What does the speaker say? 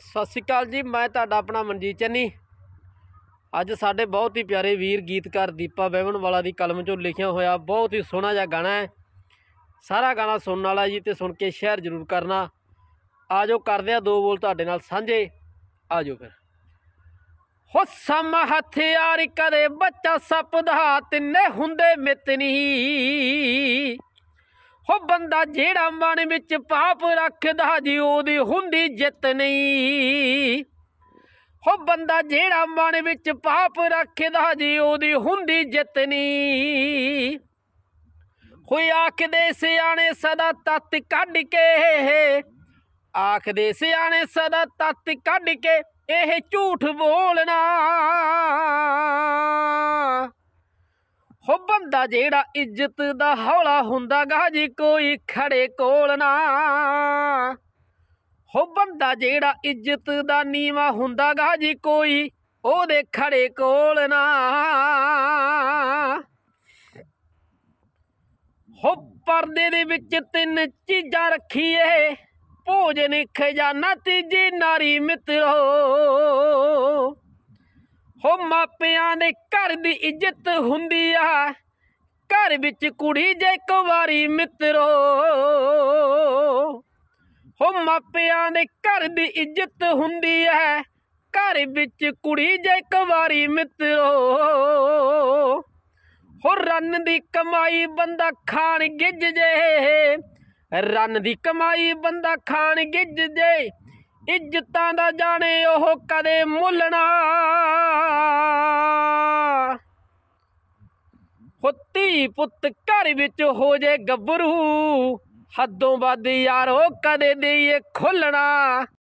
ਸਤਿ ਸ਼੍ਰੀ ਅਕਾਲ ਜੀ ਮੈਂ ਤੁਹਾਡਾ ਆਪਣਾ ਮਨਜੀਤ ਚੰਨੀ ਅੱਜ ਸਾਡੇ ਬਹੁਤ ਹੀ ਪਿਆਰੇ ਵੀਰ ਗੀਤਕਾਰ ਦੀਪਾ ਬਹਿਵਣ ਵਾਲਾ ਦੀ ਕਲਮ ਚੋਂ ਲਿਖਿਆ ਹੋਇਆ ਬਹੁਤ ਹੀ ਸੋਹਣਾ ਜਿਹਾ ਗਾਣਾ ਹੈ ਸਾਰਾ ਗਾਣਾ ਸੁਣਨ ਵਾਲਾ ਜੀ ਤੇ ਸੁਣ ਕੇ ਸ਼ੇਅਰ ਜ਼ਰੂਰ ਕਰਨਾ ਆਜੋ ਕਰਦੇ ਆ ਦੋ ਬੋਲ ਤੁਹਾਡੇ ਨਾਲ ਸਾਂਝੇ ਆਜੋ ਫਿਰ ਹੋ ਸਮ ਹਥਿਆਰ ਕਦੇ ਬੱਚਾ ਸਪਦਾ ਤਿੰਨੇ ਹੁੰਦੇ ਮਿਤਨੀ ਹੋ ਬੰਦਾ ਜਿਹੜਾ ਮਨ ਵਿੱਚ ਪਾਪ ਰੱਖਦਾ ਜੀ ਉਹਦੀ ਹੁੰਦੀ ਜਿੱਤ ਨਹੀਂ ਹੋ ਬੰਦਾ ਜਿਹੜਾ ਮਨ ਵਿੱਚ ਪਾਪ ਰੱਖਦਾ ਜੀ ਉਹਦੀ ਹੁੰਦੀ ਜਿੱਤ ਨਹੀਂ ਹੋਈ ਆਖਦੇ ਸਿਆਣੇ ਸਦਾ ਤਤ ਕੱਢ ਕੇ ਆਖਦੇ ਸਿਆਣੇ ਸਦਾ ਤਤ ਕੱਢ ਕੇ ਇਹ ਝੂਠ ਬੋਲਣਾ ਬੰਦਾ ਜਿਹੜਾ ਇੱਜ਼ਤ ਦਾ ਹੌਲਾ ਹੁੰਦਾ ਗਾ ਜੀ ਕੋਈ ਖੜੇ ਕੋਲ ਨਾ ਹੋ ਬੰਦਾ ਜਿਹੜਾ ਇੱਜ਼ਤ ਦਾ ਨੀਵਾ ਹੁੰਦਾ ਗਾ ਜੀ ਕੋਈ ਉਹਦੇ ਖੜੇ ਕੋਲ ਨਾ ਹੋ ਪਰਦੇ ਦੇ ਵਿੱਚ ਤਿੰਨ ਚੀਜ਼ਾਂ ਰੱਖੀਏ ਭੋਜਨ ਖਜ਼ਾਨਾ ਤੀਜੀ ਨਾਰੀ ਮਿੱਤਰੋ ਹੋ ਮਾਪਿਆਂ ਦੇ ਘਰ ਦੀ ਇੱਜ਼ਤ ਹੁੰਦੀ ਆ ਘਰ ਵਿੱਚ ਕੁੜੀ ਜੇ ਕੁਵਾਰੀ ਮਿੱਤਰੋ ਹੋ ਮਾਪਿਆਂ ਦੇ ਘਰ ਦੀ ਇੱਜ਼ਤ ਹੁੰਦੀ ਹੈ ਘਰ ਵਿੱਚ ਕੁੜੀ ਜੇ ਕੁਵਾਰੀ ਮਿੱਤਰੋ ਹੋ ਰੰਨ ਦੀ ਕਮਾਈ ਬੰਦਾ ਖਾਣ ਗਿੱਜ ਜੇ ਰੰਨ ਦੀ ਕਮਾਈ ਬੰਦਾ ਖਾਣ ਗਿੱਜ ਜੇ ਇੱਜ਼ਤਾਂ ਦਾ ਜਾਣੇ ਉਹ ਕਦੇ ਮੁੱਲਣਾ ਧੀ ਪੁੱਤ ਘਰ ਵਿੱਚ ਹੋ ਜੇ ਗੱਭਰੂ ਹੱਦੋਂ ਵੱਧ ਯਾਰੋ ਕਦੇ ਨਹੀਂ ਇਹ ਖੁੱਲਣਾ